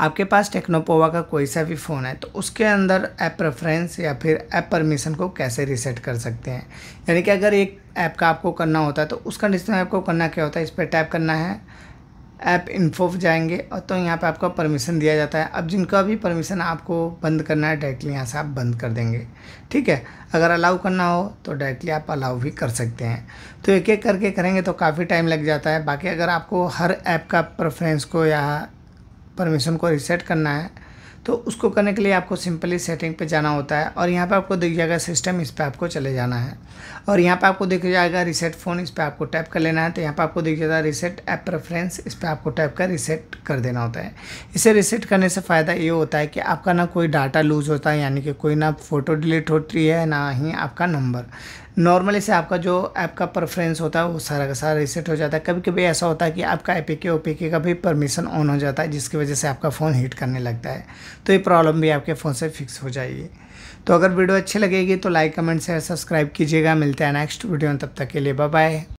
आपके पास टेक्नोपोवा का कोई सा भी फ़ोन है तो उसके अंदर ऐप प्रेफरेंस या फिर ऐप परमिशन को कैसे रीसेट कर सकते हैं यानी कि अगर एक ऐप का आपको करना होता है तो उस कंडीशन में आपको करना क्या होता है इस पर टैप करना है ऐप इन्फो जाएंगे और तो यहाँ पे आपका परमिशन दिया जाता है अब जिनका भी परमिशन आपको बंद करना है डायरेक्टली यहाँ से आप बंद कर देंगे ठीक है अगर अलाउ करना हो तो डायरेक्टली आप अलाउ भी कर सकते हैं तो एक एक करके करेंगे तो काफ़ी टाइम लग जाता है बाकी अगर आपको हर ऐप का प्रेफरेंस को या परमिशन को रिसेट करना है तो उसको करने के लिए आपको सिंपली सेटिंग पे जाना होता है और यहाँ पे आपको दिख जाएगा सिस्टम इस पर आपको चले जाना है और यहाँ पे आपको दिख जाएगा रिसेट फ़ोन इस पर आपको टैप कर लेना है तो यहाँ पे आपको दिख जाएगा रिसेट ऐप प्रेफरेंस इस पर आपको टैप कर रिसेट कर देना होता है इसे रिसेट करने से फ़ायदा ये होता है कि आपका ना कोई डाटा लूज़ होता है यानी कि कोई ना फ़ोटो डिलीट होती है ना ही आपका नंबर नॉर्मली से आपका जो ऐप का प्रेफरेंस होता है वो सारा का सारा रीसेट हो जाता है कभी कभी ऐसा होता है कि आपका ए पी के का भी परमिशन ऑन हो जाता है जिसकी वजह से आपका फ़ोन हीट करने लगता है तो ये प्रॉब्लम भी आपके फ़ोन से फिक्स हो जाएगी तो अगर वीडियो अच्छी लगेगी तो लाइक कमेंट शेयर सब्सक्राइब कीजिएगा मिलते हैं नेक्स्ट वीडियो में तब तक के लिए बाय